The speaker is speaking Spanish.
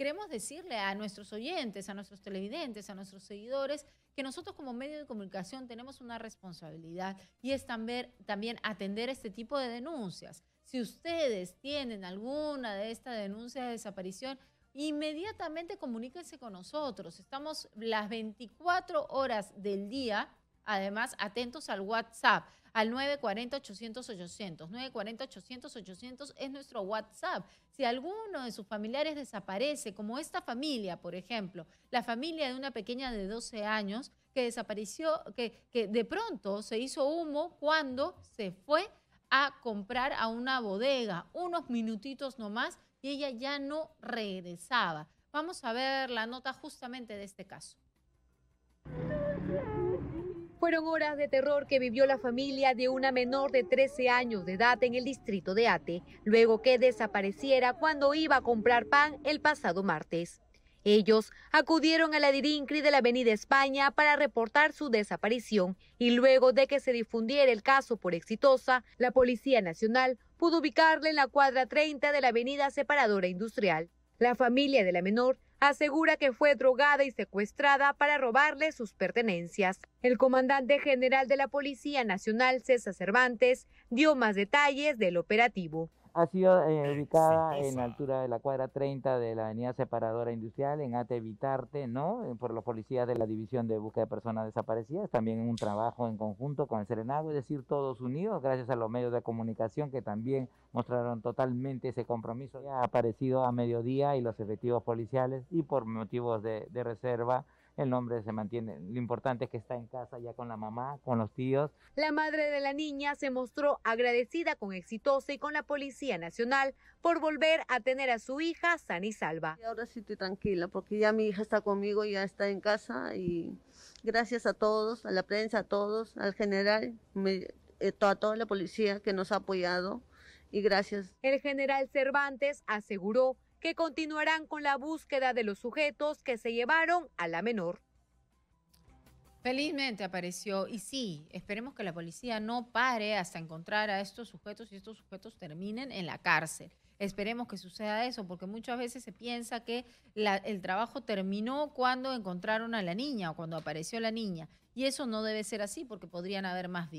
queremos decirle a nuestros oyentes, a nuestros televidentes, a nuestros seguidores, que nosotros como medio de comunicación tenemos una responsabilidad y es también, atender este tipo de denuncias. Si ustedes tienen alguna de estas denuncias de desaparición, inmediatamente comuníquense con nosotros. Estamos las 24 horas del día, además atentos al WhatsApp al 940-800-800. 940-800-800 es nuestro WhatsApp. Si alguno de sus familiares desaparece, como esta familia, por ejemplo, la familia de una pequeña de 12 años que desapareció, que, que de pronto se hizo humo cuando se fue a comprar a una bodega, unos minutitos nomás, y ella ya no regresaba. Vamos a ver la nota justamente de este caso. Fueron horas de terror que vivió la familia de una menor de 13 años de edad en el distrito de Ate, luego que desapareciera cuando iba a comprar pan el pasado martes. Ellos acudieron a la Dirincri de la Avenida España para reportar su desaparición y luego de que se difundiera el caso por exitosa, la Policía Nacional pudo ubicarla en la cuadra 30 de la Avenida Separadora Industrial. La familia de la menor asegura que fue drogada y secuestrada para robarle sus pertenencias. El comandante general de la Policía Nacional, César Cervantes, dio más detalles del operativo ha sido eh, ubicada en la altura de la cuadra 30 de la avenida Separadora Industrial, en Atevitarte, ¿no? Eh, por los policías de la División de Búsqueda de Personas Desaparecidas, también un trabajo en conjunto con el Serenago, es decir, todos unidos, gracias a los medios de comunicación que también mostraron totalmente ese compromiso. que ha aparecido a mediodía y los efectivos policiales y por motivos de reserva el nombre se mantiene. Lo importante es que está en casa ya con la mamá, con los tíos. La madre de la niña se mostró agradecida con Exitosa y con la Policía Nacional por volver a tener a su hija sana y salva. Ahora sí estoy tranquila porque ya mi hija está conmigo, ya está en casa y gracias a todos, a la prensa, a todos, al general, eh, a toda la policía que nos ha apoyado y gracias. El general Cervantes aseguró que continuarán con la búsqueda de los sujetos que se llevaron a la menor. Felizmente apareció y sí, esperemos que la policía no pare hasta encontrar a estos sujetos y estos sujetos terminen en la cárcel. Esperemos que suceda eso, porque muchas veces se piensa que el trabajo terminó cuando encontraron a la niña o cuando apareció la niña. Y eso no debe ser así porque podrían haber más víctimas.